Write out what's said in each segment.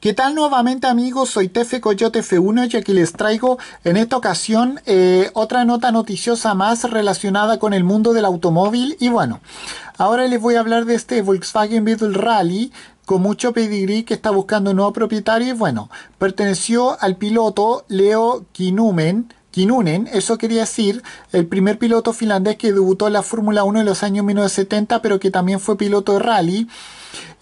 ¿Qué tal nuevamente amigos? Soy Tefe Coyote F1 y aquí les traigo en esta ocasión eh, otra nota noticiosa más relacionada con el mundo del automóvil y bueno, ahora les voy a hablar de este Volkswagen Beetle Rally con mucho pedigrí que está buscando un nuevo propietario y bueno, perteneció al piloto Leo Kinumen Kinunen, Eso quería decir el primer piloto finlandés que debutó en la Fórmula 1 en los años 1970, pero que también fue piloto de rally.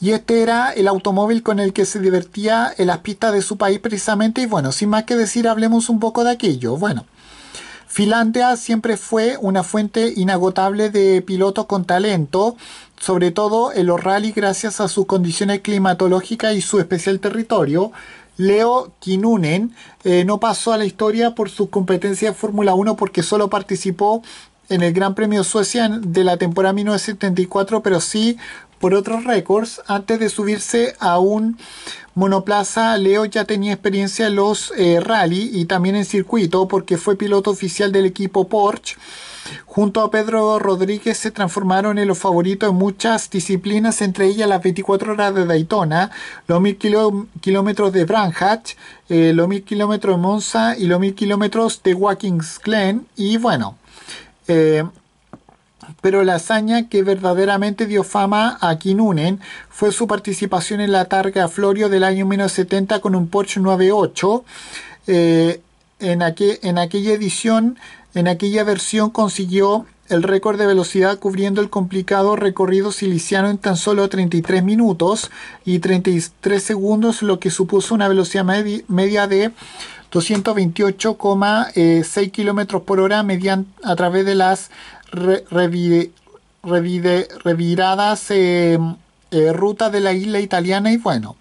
Y este era el automóvil con el que se divertía en las pistas de su país precisamente. Y bueno, sin más que decir, hablemos un poco de aquello. Bueno. Finlandia siempre fue una fuente inagotable de pilotos con talento, sobre todo en los rally gracias a sus condiciones climatológicas y su especial territorio. Leo Kinunen eh, no pasó a la historia por sus competencias de Fórmula 1 porque solo participó en el Gran Premio Suecia de la temporada 1974, pero sí por otros récords antes de subirse a un Monoplaza, Leo ya tenía experiencia en los eh, rally y también en circuito porque fue piloto oficial del equipo Porsche. Junto a Pedro Rodríguez se transformaron en los favoritos en muchas disciplinas, entre ellas las 24 horas de Daytona, los 1000 kilómetros de Brand eh, los 1000 kilómetros de Monza y los 1000 kilómetros de Watkins Glen. Y bueno, eh, pero la hazaña que verdaderamente dio fama a Kinunen fue su participación en la Targa Florio del año 1970 con un Porsche 98. Eh, en, en aquella edición, en aquella versión consiguió el récord de velocidad cubriendo el complicado recorrido siliciano en tan solo 33 minutos y 33 segundos, lo que supuso una velocidad media de 228,6 eh, km por hora a través de las reviradas em, eh, ruta de la isla italiana y bueno.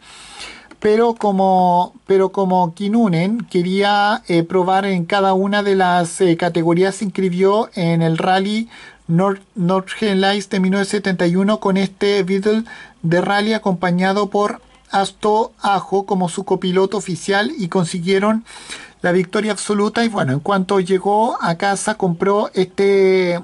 Pero como, pero como Kinunen quería eh, probar en cada una de las eh, categorías, se inscribió en el rally North, Lights de 1971 con este Beetle de rally acompañado por Asto Ajo como su copiloto oficial y consiguieron la victoria absoluta y bueno, en cuanto llegó a casa compró este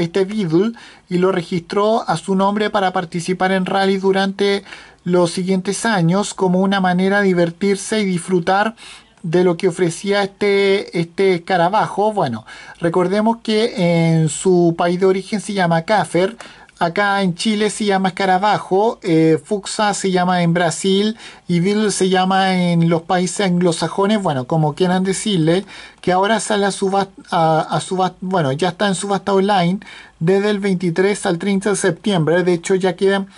este Beadle y lo registró a su nombre para participar en rally durante los siguientes años como una manera de divertirse y disfrutar de lo que ofrecía este, este escarabajo. Bueno, recordemos que en su país de origen se llama Kaffer Acá en Chile se llama escarabajo, eh, fuxa se llama en Brasil y Bill se llama en los países anglosajones, bueno, como quieran decirle, que ahora sale a subasta, a, bueno, ya está en subasta online desde el 23 al 30 de septiembre, de hecho ya quedan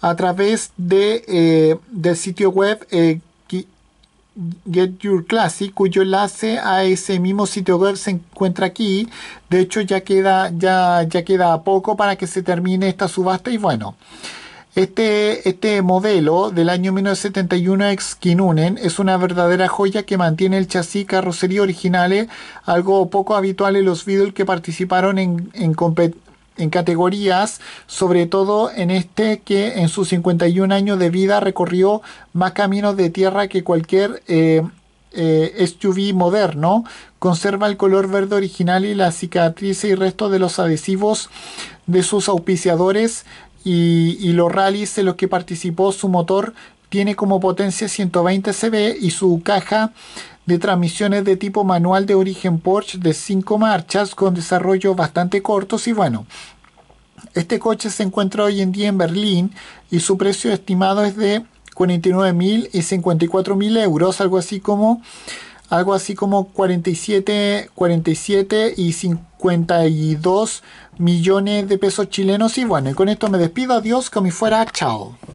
a través de, eh, del sitio web eh, Get Your Classic, cuyo enlace a ese mismo sitio web se encuentra aquí. De hecho, ya queda, ya, ya queda poco para que se termine esta subasta. Y bueno, este, este modelo del año 1971 ex Kinunen es una verdadera joya que mantiene el chasis carrocería originales, algo poco habitual en los Beatles que participaron en, en en categorías, sobre todo en este que en sus 51 años de vida recorrió más caminos de tierra que cualquier eh, eh, SUV moderno. Conserva el color verde original y la cicatriz y resto de los adhesivos de sus auspiciadores y, y los rallies en los que participó su motor tiene como potencia 120 CV y su caja de transmisiones de tipo manual de origen Porsche de 5 marchas con desarrollo bastante cortos y bueno. Este coche se encuentra hoy en día en Berlín y su precio estimado es de 49.000 y 54.000 euros, algo así como algo así como 47, 47 y 52 millones de pesos chilenos. Y bueno, y con esto me despido. Adiós, como me fuera. Chao.